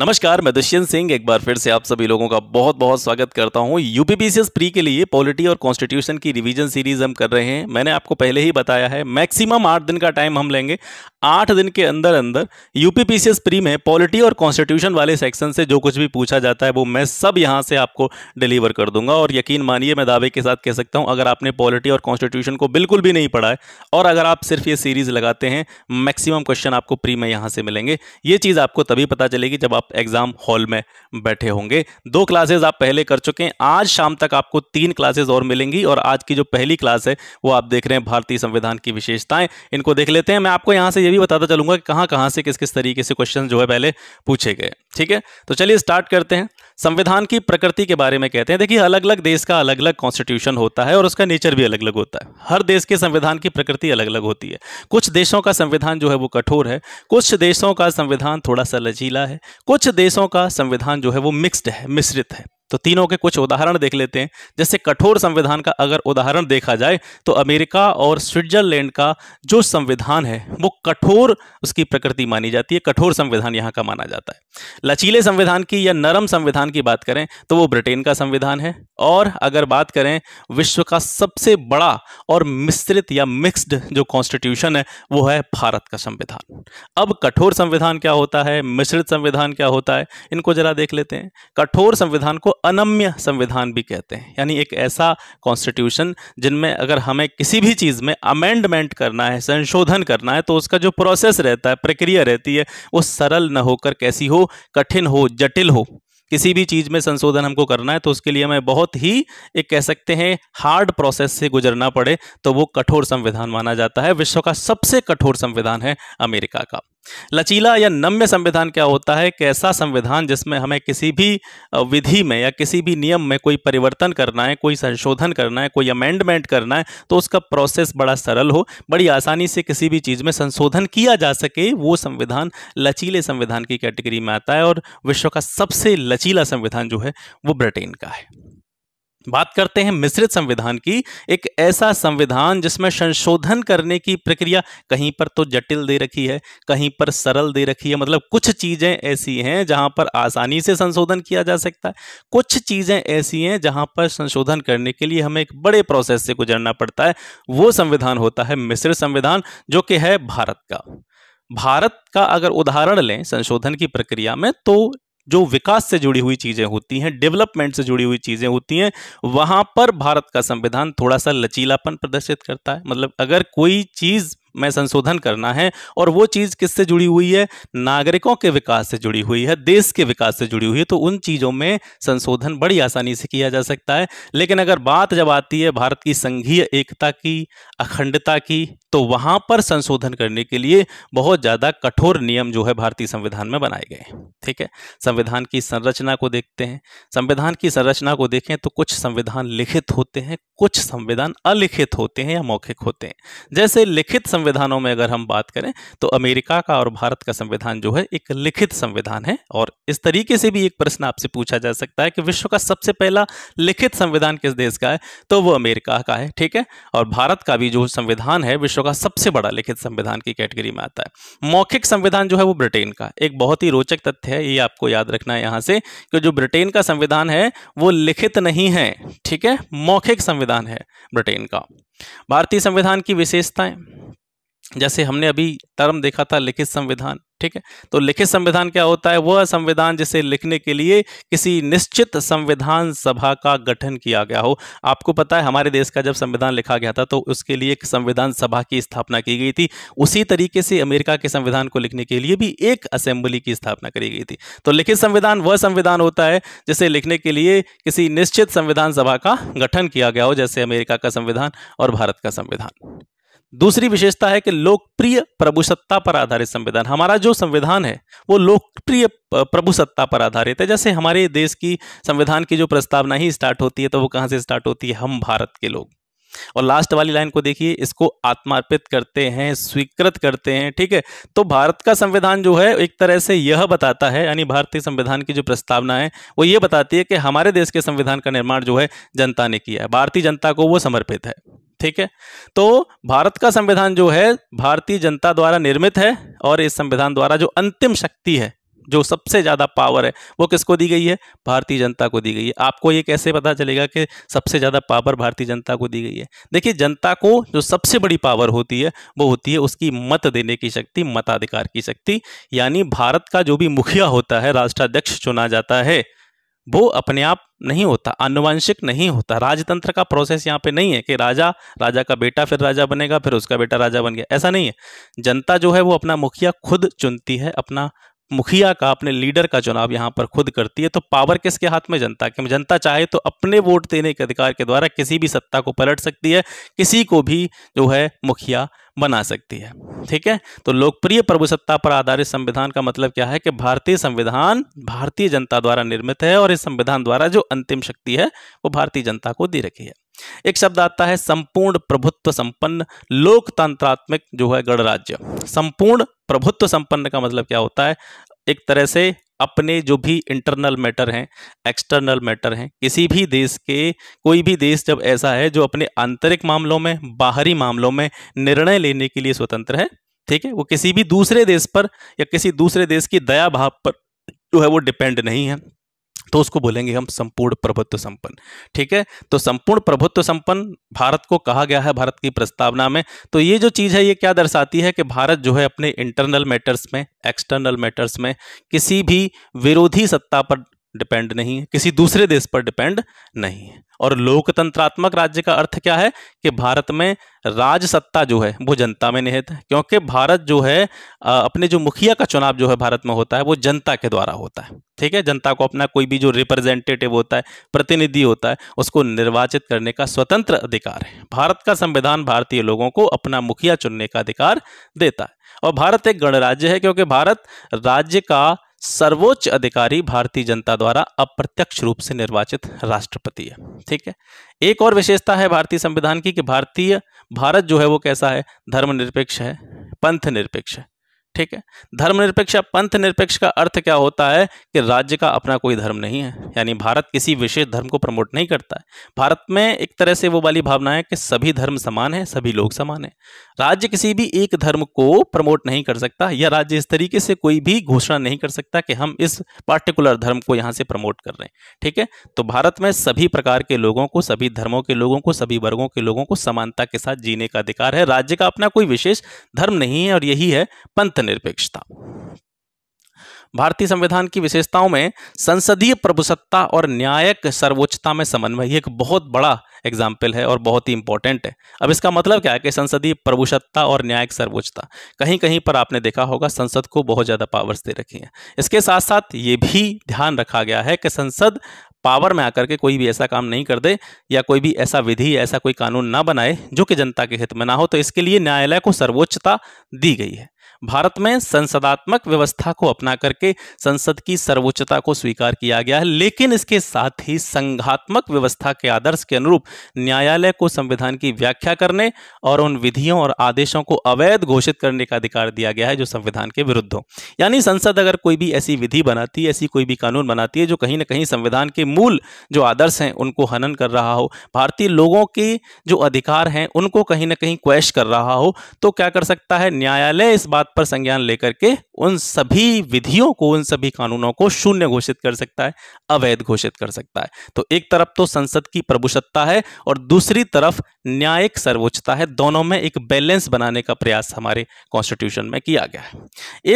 नमस्कार मैं दुष्यंत सिंह एक बार फिर से आप सभी लोगों का बहुत बहुत स्वागत करता हूँ यूपीपीसीएस प्री के लिए पॉलिटी और कॉन्स्टिट्यूशन की रिवीजन सीरीज हम कर रहे हैं मैंने आपको पहले ही बताया है मैक्सिमम आठ दिन का टाइम हम लेंगे आठ दिन के अंदर अंदर यूपीपीसीएस प्री में पॉलिटी और कॉन्स्टिट्यूशन वाले सेक्शन से जो कुछ भी पूछा जाता है वो मैं सब यहाँ से आपको डिलीवर कर दूंगा और यकीन मानिए मैं दावे के साथ कह सकता हूँ अगर आपने पॉलिटी और कॉन्स्टिट्यूशन को बिल्कुल भी नहीं पढ़ा है और अगर आप सिर्फ ये सीरीज लगाते हैं मैक्सिमम क्वेश्चन आपको प्री में यहाँ से मिलेंगे ये चीज़ आपको तभी पता चलेगी जब आप एग्जाम हॉल में बैठे होंगे दो क्लासेज आप पहले कर चुके हैं आज शाम तक आपको तीन क्लासेज और मिलेंगी और आज की जो पहली क्लास है वो आप देख रहे हैं भारतीय संविधान की विशेषताएं इनको देख लेते हैं मैं आपको यहां से ये भी बताता चलूंगा कि कहां कहां से किस किस तरीके से क्वेश्चन जो है पहले पूछे गए ठीक है तो चलिए स्टार्ट करते हैं संविधान की प्रकृति के बारे में कहते हैं देखिए अलग अलग देश का अलग अलग कॉन्स्टिट्यूशन होता है और उसका नेचर भी अलग अलग होता है हर देश के संविधान की प्रकृति अलग अलग होती है कुछ देशों का संविधान जो है वो कठोर है कुछ देशों का संविधान थोड़ा सा लचीला है कुछ देशों का संविधान जो है वो मिक्स्ड है मिश्रित है तो तीनों के कुछ उदाहरण देख लेते हैं जैसे कठोर संविधान का अगर उदाहरण देखा जाए तो अमेरिका और स्विट्जरलैंड का जो संविधान है वो कठोर उसकी प्रकृति मानी जाती है कठोर संविधान यहाँ का माना जाता है लचीले संविधान की या नरम संविधान की बात करें तो वो ब्रिटेन का संविधान है और अगर बात करें विश्व का सबसे बड़ा और मिश्रित या मिक्स्ड जो कॉन्स्टिट्यूशन है वो है भारत का संविधान अब कठोर संविधान क्या होता है मिश्रित संविधान क्या होता है इनको जरा देख लेते हैं कठोर संविधान को अनम्य संविधान भी कहते हैं यानी एक ऐसा कॉन्स्टिट्यूशन जिनमें अगर हमें किसी भी चीज़ में अमेंडमेंट करना है संशोधन करना है तो उसका जो प्रोसेस रहता है प्रक्रिया रहती है वो सरल न होकर कैसी हो कठिन हो जटिल हो किसी भी चीज़ में संशोधन हमको करना है तो उसके लिए हमें बहुत ही एक कह सकते हैं हार्ड प्रोसेस से गुजरना पड़े तो वो कठोर संविधान माना जाता है विश्व का सबसे कठोर संविधान है अमेरिका का लचीला या नम्य संविधान क्या होता है एक ऐसा संविधान जिसमें हमें किसी भी विधि में या किसी भी नियम में कोई परिवर्तन करना है कोई संशोधन करना है कोई अमेंडमेंट करना है तो उसका प्रोसेस बड़ा सरल हो बड़ी आसानी से किसी भी चीज़ में संशोधन किया जा सके वो संविधान लचीले संविधान की कैटेगरी में आता है और विश्व का सबसे लचीला संविधान जो है वो ब्रिटेन का है बात करते हैं मिश्रित संविधान की एक ऐसा संविधान जिसमें संशोधन करने की प्रक्रिया कहीं पर तो जटिल दे रखी है कहीं पर सरल दे रखी है मतलब कुछ चीज़ें ऐसी हैं जहां पर आसानी से संशोधन किया जा सकता है कुछ चीज़ें ऐसी हैं जहां पर संशोधन करने के लिए हमें एक बड़े प्रोसेस से गुजरना पड़ता है वो संविधान होता है मिश्रित संविधान जो कि है भारत का भारत का अगर उदाहरण लें संशोधन की प्रक्रिया में तो जो विकास से जुड़ी हुई चीज़ें होती हैं डेवलपमेंट से जुड़ी हुई चीज़ें होती हैं वहां पर भारत का संविधान थोड़ा सा लचीलापन प्रदर्शित करता है मतलब अगर कोई चीज़ में संशोधन करना है और वो चीज़ किससे जुड़ी हुई है नागरिकों के विकास से जुड़ी हुई है देश के विकास से जुड़ी हुई है तो उन चीज़ों में संशोधन बड़ी आसानी से किया जा सकता है लेकिन अगर बात जब आती है भारत की संघीय एकता की अखंडता की तो वहाँ पर संशोधन करने के लिए बहुत ज़्यादा कठोर नियम जो है भारतीय संविधान में बनाए गए ठीक है संविधान की संरचना को देखते हैं संविधान की संरचना को देखें तो कुछ संविधान लिखित होते हैं कुछ संविधान अलिखित होते हैं या मौखिक होते हैं जैसे लिखित संविधानों में अगर हम बात करें तो अमेरिका का और भारत का संविधान जो है एक लिखित संविधान है और इस तरीके से भी एक प्रश्न आपसे पूछा जा सकता है कि विश्व का सबसे पहला लिखित संविधान किस देश का है तो वो अमेरिका का है ठीक है और भारत का भी जो संविधान है विश्व का सबसे बड़ा लिखित संविधान की कैटेगरी में आता है मौखिक संविधान जो है वो ब्रिटेन का एक बहुत ही रोचक तथ्य है ये आपको याद रखना है यहाँ से कि जो ब्रिटेन का संविधान है वो लिखित नहीं है ठीक है मौखिक संविधान है ब्रिटेन का भारतीय संविधान की विशेषताएं जैसे हमने अभी टर्म देखा था लिखित संविधान ठीक है तो लिखित संविधान क्या होता है वह संविधान जिसे लिखने के लिए किसी निश्चित संविधान सभा का गठन किया गया हो आपको पता है हमारे देश का जब संविधान लिखा गया था तो उसके लिए एक संविधान सभा की स्थापना की गई थी उसी तरीके से अमेरिका के संविधान को लिखने के लिए भी एक असेंबली की स्थापना करी गई थी तो लिखित संविधान वह संविधान होता है जिसे लिखने के लिए किसी निश्चित संविधान सभा का गठन किया गया हो जैसे अमेरिका का संविधान और भारत का संविधान दूसरी विशेषता है कि लोकप्रिय प्रभुसत्ता पर आधारित संविधान हमारा जो संविधान है वो लोकप्रिय प्रभुसत्ता पर आधारित है जैसे हमारे देश की संविधान की जो प्रस्तावना ही स्टार्ट होती है तो वो कहाँ से स्टार्ट होती है हम भारत के लोग और लास्ट वाली लाइन को देखिए इसको आत्मार्पित करते हैं स्वीकृत करते हैं ठीक है तो भारत का संविधान जो है एक तरह से यह बताता है यानी भारतीय संविधान की जो प्रस्तावना है वो ये बताती है कि हमारे देश के संविधान का निर्माण जो है जनता ने किया है भारतीय जनता को वो समर्पित है ठीक है तो भारत का संविधान जो है भारतीय जनता द्वारा निर्मित है और इस संविधान द्वारा जो अंतिम शक्ति है जो सबसे ज़्यादा पावर है वो किसको दी गई है भारतीय जनता को दी गई है आपको ये कैसे पता चलेगा कि सबसे ज़्यादा पावर भारतीय जनता को दी गई है देखिए जनता को जो सबसे बड़ी पावर होती है वो होती है उसकी मत देने की शक्ति मताधिकार की शक्ति यानी भारत का जो भी मुखिया होता है राष्ट्राध्यक्ष चुना जाता है वो अपने आप नहीं होता आनुवंशिक नहीं होता राजतंत्र का प्रोसेस यहाँ पे नहीं है कि राजा राजा का बेटा फिर राजा बनेगा फिर उसका बेटा राजा बन गया ऐसा नहीं है जनता जो है वो अपना मुखिया खुद चुनती है अपना मुखिया का अपने लीडर का चुनाव यहाँ पर खुद करती है तो पावर किसके हाथ में जनता के जनता चाहे तो अपने वोट देने के अधिकार के द्वारा किसी भी सत्ता को पलट सकती है किसी को भी जो है मुखिया बना सकती है ठीक है तो लोकप्रिय प्रभुसत्ता पर आधारित संविधान का मतलब क्या है कि भारतीय संविधान भारतीय जनता द्वारा निर्मित है और इस संविधान द्वारा जो अंतिम शक्ति है वो भारतीय जनता को दी रखी है एक शब्द आता है संपूर्ण प्रभुत्व संपन्न लोकतंत्रात्मक जो है गणराज्य संपूर्ण प्रभुत्व संपन्न का मतलब क्या होता है एक तरह से अपने जो भी इंटरनल मैटर हैं एक्सटर्नल मैटर हैं किसी भी देश के कोई भी देश जब ऐसा है जो अपने आंतरिक मामलों में बाहरी मामलों में निर्णय लेने के लिए स्वतंत्र है ठीक है वो किसी भी दूसरे देश पर या किसी दूसरे देश की दया भाव पर जो है वो डिपेंड नहीं है तो उसको बोलेंगे हम संपूर्ण प्रभुत्व संपन्न ठीक है तो संपूर्ण प्रभुत्व संपन्न भारत को कहा गया है भारत की प्रस्तावना में तो ये जो चीज़ है ये क्या दर्शाती है कि भारत जो है अपने इंटरनल मैटर्स में एक्सटर्नल मैटर्स में किसी भी विरोधी सत्ता पर डिपेंड नहीं है किसी दूसरे देश पर डिपेंड नहीं है और लोकतंत्रात्मक राज्य का अर्थ क्या है कि भारत में राज सत्ता जो है वो जनता में निहित है क्योंकि भारत जो है अपने जो मुखिया का चुनाव जो है भारत में होता है वो जनता के द्वारा होता है ठीक है जनता को अपना कोई भी जो रिप्रेजेंटेटिव होता है प्रतिनिधि होता है उसको निर्वाचित करने का स्वतंत्र अधिकार है भारत का संविधान भारतीय लोगों को अपना मुखिया चुनने का अधिकार देता है और भारत एक गणराज्य है क्योंकि भारत राज्य का सर्वोच्च अधिकारी भारतीय जनता द्वारा अप्रत्यक्ष रूप से निर्वाचित राष्ट्रपति है ठीक है एक और विशेषता है भारतीय संविधान की कि भारतीय भारत जो है वो कैसा है धर्मनिरपेक्ष है पंथ निरपेक्ष है ठीक है धर्मनिरपेक्ष या पंथ निरपेक्ष का अर्थ क्या होता है कि राज्य का अपना कोई धर्म नहीं है यानी भारत किसी विशेष धर्म को प्रमोट नहीं करता है भारत में एक तरह से वो वाली भावना है कि सभी धर्म समान है सभी लोग समान है राज्य किसी भी एक धर्म को प्रमोट नहीं कर सकता या राज्य इस तरीके से कोई भी घोषणा नहीं कर सकता कि हम इस पार्टिकुलर धर्म को यहाँ से प्रमोट कर रहे हैं ठीक है तो भारत में सभी प्रकार के लोगों को सभी धर्मों के लोगों को सभी वर्गों के लोगों को समानता के साथ जीने का अधिकार है राज्य का अपना कोई विशेष धर्म नहीं है और यही है पंथ निरपेक्षता भारतीय संविधान की विशेषताओं में संसदीय प्रभुसत्ता और न्यायिक सर्वोच्चता में समन्वय एक बहुत बड़ा एग्जाम्पल है और बहुत ही इंपॉर्टेंट है अब इसका मतलब क्या है कि संसदीय प्रभुसत्ता और न्यायिक सर्वोच्चता कहीं कहीं पर आपने देखा होगा संसद को बहुत ज़्यादा पावर्स दे रखी हैं इसके साथ साथ ये भी ध्यान रखा गया है कि संसद पावर में आकर के कोई भी ऐसा काम नहीं कर दे या कोई भी ऐसा विधि ऐसा कोई कानून ना बनाए जो कि जनता के हित में ना हो तो इसके लिए न्यायालय को सर्वोच्चता दी गई है भारत में संसदात्मक व्यवस्था को अपना करके संसद की सर्वोच्चता को स्वीकार किया गया है लेकिन इसके साथ ही संघात्मक व्यवस्था के आदर्श के अनुरूप न्यायालय को संविधान की व्याख्या करने और उन विधियों और आदेशों को अवैध घोषित करने का अधिकार दिया गया है जो संविधान के विरुद्ध हो यानी संसद अगर कोई भी ऐसी विधि बनाती है ऐसी कोई भी कानून बनाती है जो कहीं ना कहीं संविधान के मूल जो आदर्श हैं उनको हनन कर रहा हो भारतीय लोगों के जो अधिकार हैं उनको कहीं ना कहीं क्वेश कर रहा हो तो क्या कर सकता है न्यायालय इस बात पर संज्ञान लेकर के उन सभी विधियों को उन सभी कानूनों को शून्य घोषित कर सकता है अवैध घोषित कर सकता है तो एक तरफ तो संसद की प्रभुसत्ता है और दूसरी तरफ न्यायिक सर्वोच्चता है दोनों में एक बैलेंस बनाने का प्रयास हमारे कॉन्स्टिट्यूशन में किया गया है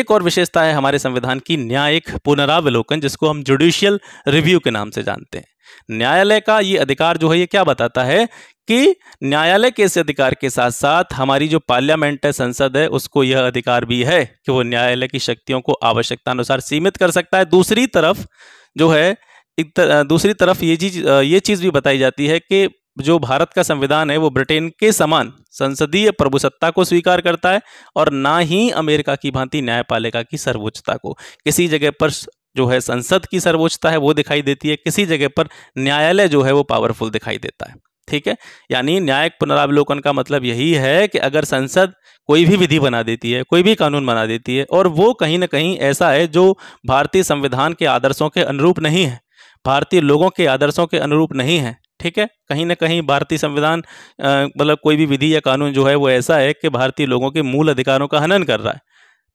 एक और विशेषता है हमारे संविधान की न्यायिक पुनरावलोकन जिसको हम जुडिशियल रिव्यू के नाम से जानते हैं न्यायालय का ये अधिकार जो है ये क्या बताता है कि न्यायालय के इस अधिकार के साथ साथ हमारी जो पार्लियामेंट है संसद है उसको यह अधिकार भी है कि वो न्यायालय की शक्तियों को आवश्यकता अनुसार सीमित कर सकता है दूसरी तरफ जो है तर, दूसरी तरफ ये चीज ये चीज़ भी बताई जाती है कि जो भारत का संविधान है वो ब्रिटेन के समान संसदीय प्रभुसत्ता को स्वीकार करता है और ना ही अमेरिका की भांति न्यायपालिका की सर्वोच्चता को किसी जगह पर जो है संसद की सर्वोच्चता है वो दिखाई देती है किसी जगह पर न्यायालय जो है वो पावरफुल दिखाई देता है ठीक है यानी न्यायिक पुनरावलोकन का मतलब यही है कि अगर संसद कोई भी विधि बना देती है कोई भी कानून बना देती है और वो कहीं ना कहीं ऐसा है जो भारतीय संविधान के आदर्शों के अनुरूप नहीं है भारतीय लोगों के आदर्शों के अनुरूप नहीं है ठीक है कहीं ना कहीं भारतीय संविधान मतलब कोई भी विधि या कानून जो है वो ऐसा है कि भारतीय लोगों के मूल अधिकारों का हनन कर रहा है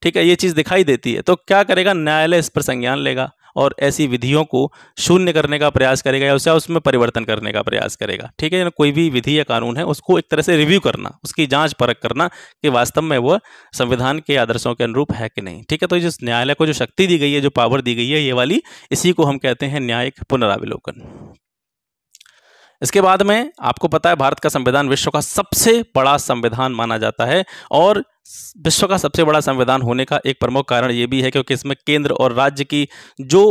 ठीक है ये चीज़ दिखाई देती है तो क्या करेगा न्यायालय इस पर संज्ञान लेगा और ऐसी विधियों को शून्य करने का प्रयास करेगा या उसे उसमें परिवर्तन करने का प्रयास करेगा ठीक है कोई भी विधि या कानून है उसको एक तरह से रिव्यू करना उसकी जांच परख करना कि वास्तव में वह संविधान के आदर्शों के अनुरूप है कि नहीं ठीक है तो जिस न्यायालय को जो शक्ति दी गई है जो पावर दी गई है ये वाली इसी को हम कहते हैं न्यायिक पुनरावलोकन इसके बाद में आपको पता है भारत का संविधान विश्व का सबसे बड़ा संविधान माना जाता है और विश्व का सबसे बड़ा संविधान होने का एक प्रमुख कारण ये भी है क्योंकि इसमें केंद्र और राज्य की जो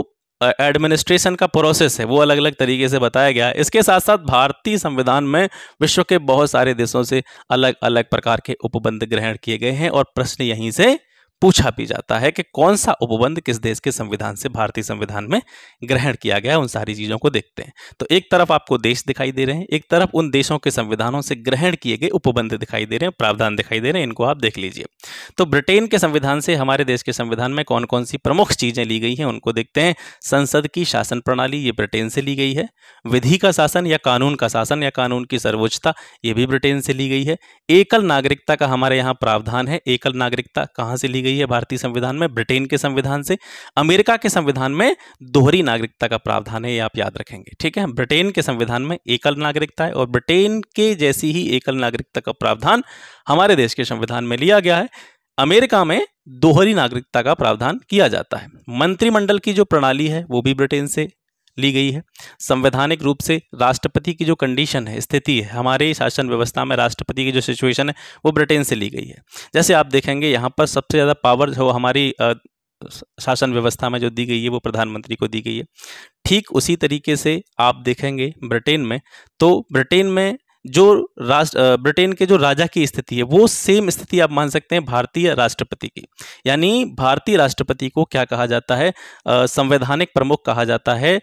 एडमिनिस्ट्रेशन का प्रोसेस है वो अलग अलग तरीके से बताया गया है इसके साथ साथ भारतीय संविधान में विश्व के बहुत सारे देशों से अलग अलग प्रकार के उपबंध ग्रहण किए गए हैं और प्रश्न यहीं से पूछा भी जाता है कि कौन सा उपबंध किस देश के संविधान से भारतीय संविधान में ग्रहण किया गया उन सारी चीज़ों को देखते हैं तो एक तरफ आपको देश दिखाई दे रहे हैं एक तरफ उन देशों के संविधानों से ग्रहण किए गए उपबंध दिखाई दे रहे हैं प्रावधान दिखाई दे रहे हैं इनको आप देख लीजिए तो ब्रिटेन के संविधान से हमारे देश के संविधान में कौन कौन सी प्रमुख चीज़ें ली गई हैं उनको देखते हैं संसद की शासन प्रणाली ये ब्रिटेन से ली गई है विधि का शासन या कानून का शासन या कानून की सर्वोच्चता ये भी ब्रिटेन से ली गई है एकल नागरिकता का हमारे यहाँ प्रावधान है एकल नागरिकता कहाँ से ली गई है भारतीय संविधान में ब्रिटेन के संविधान से अमेरिका के संविधान में दोहरी नागरिकता का प्रावधान है ये आप याद रखेंगे ठीक है ब्रिटेन के संविधान में एकल नागरिकता है और ब्रिटेन के जैसी ही एकल नागरिकता का प्रावधान हमारे देश के संविधान में लिया गया है अमेरिका में दोहरी नागरिकता का प्रावधान किया जाता है मंत्रिमंडल की जो प्रणाली है वो भी ब्रिटेन से ली गई है संवैधानिक रूप से राष्ट्रपति की जो कंडीशन है स्थिति है हमारे शासन व्यवस्था में राष्ट्रपति की जो सिचुएशन है वो ब्रिटेन से ली गई है जैसे आप देखेंगे यहाँ पर सबसे ज़्यादा पावर जो हमारी शासन व्यवस्था में जो दी गई है वो प्रधानमंत्री को दी गई है ठीक उसी तरीके से आप देखेंगे ब्रिटेन में तो ब्रिटेन में जो राष्ट्र ब्रिटेन के जो राजा की स्थिति है वो सेम स्थिति आप मान सकते हैं भारतीय राष्ट्रपति की यानी भारतीय राष्ट्रपति को क्या कहा जाता है संवैधानिक प्रमुख कहा जाता है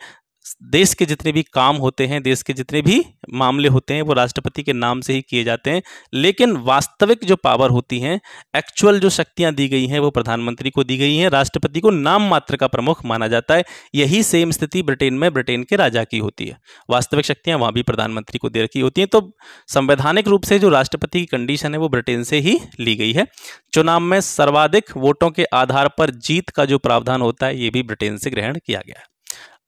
देश के जितने भी काम होते हैं देश के जितने भी मामले होते हैं वो राष्ट्रपति के नाम से ही किए जाते हैं लेकिन वास्तविक जो पावर होती हैं एक्चुअल जो शक्तियां दी गई हैं वो प्रधानमंत्री को दी गई हैं राष्ट्रपति को नाम मात्र का प्रमुख माना जाता है यही सेम स्थिति ब्रिटेन में ब्रिटेन के राजा की होती है वास्तविक शक्तियाँ वहाँ भी प्रधानमंत्री को दे रखी होती हैं तो संवैधानिक रूप से जो राष्ट्रपति की कंडीशन है वो ब्रिटेन से ही ली गई है चुनाव में सर्वाधिक वोटों के आधार पर जीत का जो प्रावधान होता है ये भी ब्रिटेन से ग्रहण किया गया है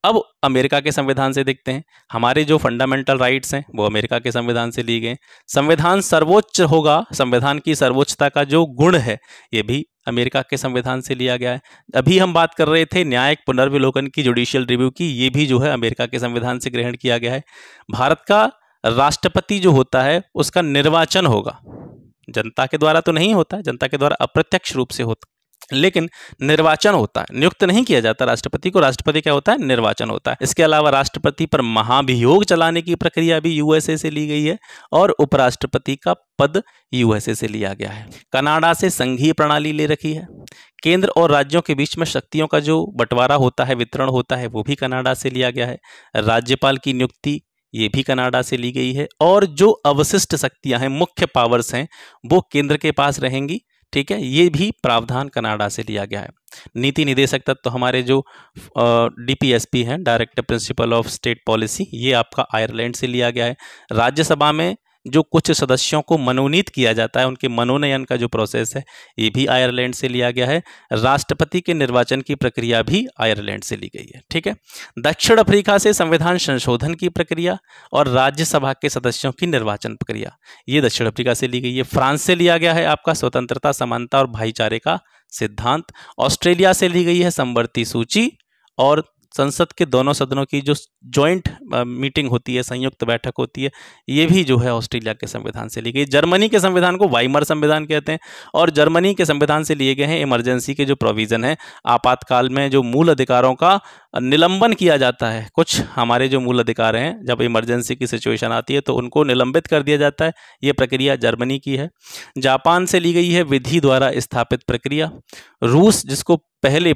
अब अमेरिका के संविधान से देखते हैं हमारे जो फंडामेंटल राइट्स हैं वो अमेरिका के संविधान से ली गए संविधान सर्वोच्च होगा संविधान की सर्वोच्चता का जो गुण है ये भी अमेरिका के संविधान से लिया गया है अभी हम बात कर रहे थे न्यायिक पुनर्विलोकन की जुडिशियल रिव्यू की ये भी जो है अमेरिका के संविधान से ग्रहण किया गया है भारत का राष्ट्रपति जो होता है उसका निर्वाचन होगा जनता के द्वारा तो नहीं होता जनता के द्वारा अप्रत्यक्ष रूप से होता लेकिन निर्वाचन होता है नियुक्त नहीं किया जाता राष्ट्रपति को राष्ट्रपति क्या होता है निर्वाचन होता है इसके अलावा राष्ट्रपति पर महाभियोग चलाने की प्रक्रिया भी यूएसए से ली गई है और उपराष्ट्रपति का पद यूएसए से लिया गया है कनाडा से संघीय प्रणाली ले रखी है केंद्र और राज्यों के बीच में शक्तियों का जो बंटवारा होता है वितरण होता है वो भी कनाडा से लिया गया है राज्यपाल की नियुक्ति ये भी कनाडा से ली गई है और जो अवशिष्ट शक्तियां हैं मुख्य पावर्स हैं वो केंद्र के पास रहेंगी ठीक है ये भी प्रावधान कनाडा से लिया गया है नीति निदेशक तत्व तो हमारे जो डीपीएसपी हैं director principle of state policy ये आपका आयरलैंड से लिया गया है राज्यसभा में जो कुछ सदस्यों को मनोनीत किया जाता है उनके मनोनयन का जो प्रोसेस है ये भी आयरलैंड से लिया गया है राष्ट्रपति के निर्वाचन की प्रक्रिया भी आयरलैंड से ली गई है ठीक है दक्षिण अफ्रीका से संविधान संशोधन की प्रक्रिया और राज्यसभा के सदस्यों की निर्वाचन प्रक्रिया ये दक्षिण अफ्रीका से ली गई है फ्रांस से लिया गया है आपका स्वतंत्रता समानता और भाईचारे का सिद्धांत ऑस्ट्रेलिया से ली गई है संवर्ती सूची और संसद के दोनों सदनों की जो जॉइंट मीटिंग होती है संयुक्त बैठक होती है ये भी जो है ऑस्ट्रेलिया के संविधान से ली गई जर्मनी के संविधान को वाइमर संविधान कहते हैं और जर्मनी के संविधान से लिए गए हैं इमरजेंसी के जो प्रोविज़न है आपातकाल में जो मूल अधिकारों का निलंबन किया जाता है कुछ हमारे जो मूल अधिकार हैं जब इमरजेंसी की सिचुएशन आती है तो उनको निलंबित कर दिया जाता है ये प्रक्रिया जर्मनी की है जापान से ली गई है विधि द्वारा स्थापित प्रक्रिया रूस जिसको पहले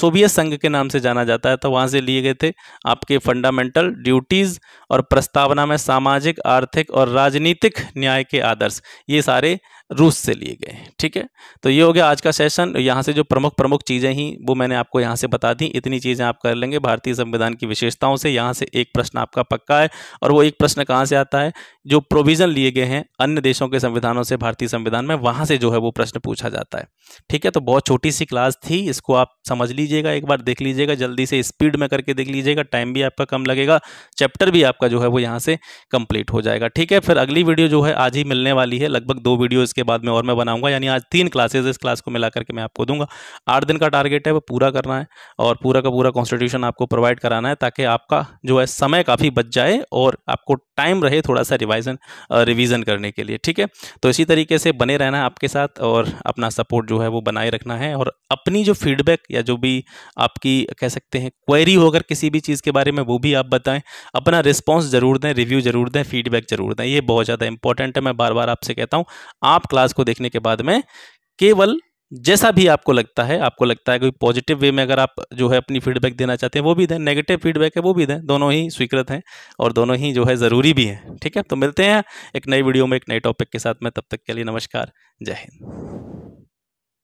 सोवियत संघ के नाम से जाना जाता है तो वहाँ से लिए गए थे आपके फंडामेंटल ड्यूटीज़ और प्रस्तावना में सामाजिक आर्थिक और राजनीतिक न्याय के आदर्श ये सारे रूस से लिए गए ठीक है तो ये हो गया आज का सेशन यहाँ से जो प्रमुख प्रमुख चीज़ें ही वो मैंने आपको यहाँ से बता दी इतनी चीज़ें आप कर लेंगे भारतीय संविधान की विशेषताओं से यहाँ से एक प्रश्न आपका पक्का है और वो एक प्रश्न कहाँ से आता है जो प्रोविज़न लिए गए हैं अन्य देशों के संविधानों से भारतीय संविधान में वहाँ से जो है वो प्रश्न पूछा जाता है ठीक है तो बहुत छोटी सी क्लास थी इसको आप समझ लीजिएगा एक बार देख लीजिएगा जल्दी से स्पीड में करके देख लीजिएगा टाइम भी आपका कम लगेगा चैप्टर भी आपका जो है वो यहाँ से कंप्लीट हो जाएगा ठीक है फिर अगली वीडियो जो है आज ही मिलने वाली है लगभग दो वीडियो इसके बाद में और मैं बनाऊंगा यानी आज तीन क्लासेज इस क्लास को मिला करके मैं आपको दूंगा आठ दिन का टारगेट है वो पूरा करना है और पूरा का पूरा कॉन्स्टिट्यूशन आपको प्रोवाइड कराना है ताकि आपका जो है समय काफ़ी बच जाए और आपको टाइम रहे थोड़ा सा रिवाइजन रिविज़न करने के लिए ठीक है तो इसी तरीके से बने रहना है आपके साथ और अपना सपोर्ट जो है वो बनाए रखना है और अपनी जो फीडबैक या जो भी आपकी कह सकते हैं क्वेरी होकर किसी भी चीज़ के बारे में वो भी आप बताएं अपना रिस्पॉन्स ज़रूर दें रिव्यू ज़रूर दें फीडबैक ज़रूर दें ये बहुत ज़्यादा इंपॉर्टेंट है मैं बार बार आपसे कहता हूँ आप क्लास को देखने के बाद में केवल जैसा भी आपको लगता है आपको लगता है कोई पॉजिटिव वे में अगर आप जो है अपनी फीडबैक देना चाहते हैं वो भी दें नेगेटिव फीडबैक है वो भी दें दोनों ही स्वीकृत हैं और दोनों ही जो है ज़रूरी भी हैं ठीक है तो मिलते हैं एक नई वीडियो में एक नए टॉपिक के साथ में तब तक के लिए नमस्कार जय हिंद